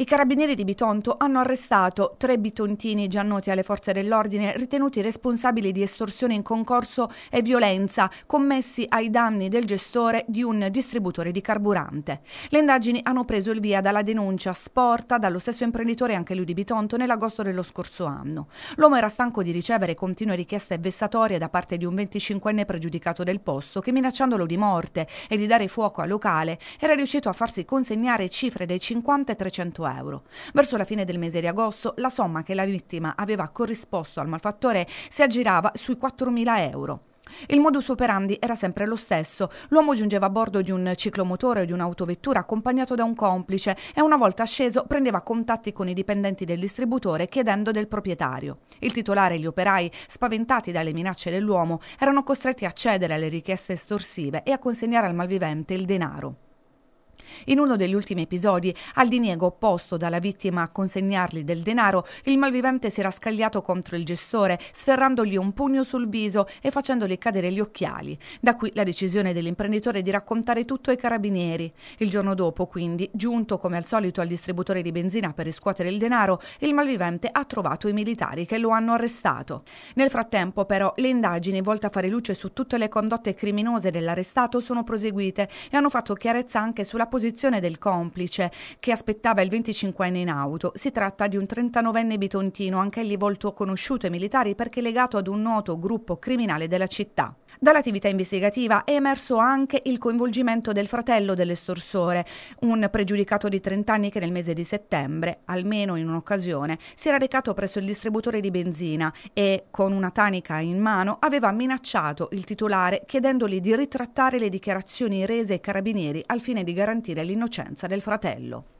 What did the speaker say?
I carabinieri di Bitonto hanno arrestato tre bitontini già noti alle forze dell'ordine ritenuti responsabili di estorsione in concorso e violenza commessi ai danni del gestore di un distributore di carburante. Le indagini hanno preso il via dalla denuncia sporta dallo stesso imprenditore anche lui di Bitonto nell'agosto dello scorso anno. L'uomo era stanco di ricevere continue richieste vessatorie da parte di un 25enne pregiudicato del posto che minacciandolo di morte e di dare fuoco al locale era riuscito a farsi consegnare cifre dei 50 e 300 euro euro. Verso la fine del mese di agosto la somma che la vittima aveva corrisposto al malfattore si aggirava sui 4.000 euro. Il modus operandi era sempre lo stesso. L'uomo giungeva a bordo di un ciclomotore o di un'autovettura accompagnato da un complice e una volta sceso prendeva contatti con i dipendenti del distributore chiedendo del proprietario. Il titolare e gli operai, spaventati dalle minacce dell'uomo, erano costretti a cedere alle richieste estorsive e a consegnare al malvivente il denaro. In uno degli ultimi episodi, al diniego opposto dalla vittima a consegnargli del denaro, il malvivente si era scagliato contro il gestore, sferrandogli un pugno sul viso e facendogli cadere gli occhiali. Da qui la decisione dell'imprenditore di raccontare tutto ai carabinieri. Il giorno dopo, quindi, giunto come al solito al distributore di benzina per riscuotere il denaro, il malvivente ha trovato i militari che lo hanno arrestato. Nel frattempo, però, le indagini volte a fare luce su tutte le condotte criminose dell'arrestato sono proseguite e hanno fatto chiarezza anche sulla posizione posizione del complice che aspettava il 25enne in auto. Si tratta di un 39enne bitontino, anche anch'egli volto conosciuto ai militari perché legato ad un noto gruppo criminale della città. Dall'attività investigativa è emerso anche il coinvolgimento del fratello dell'estorsore, un pregiudicato di 30 anni che nel mese di settembre, almeno in un'occasione, si era recato presso il distributore di benzina e, con una tanica in mano, aveva minacciato il titolare chiedendogli di ritrattare le dichiarazioni rese ai carabinieri al fine di garantire garantire l'innocenza del fratello.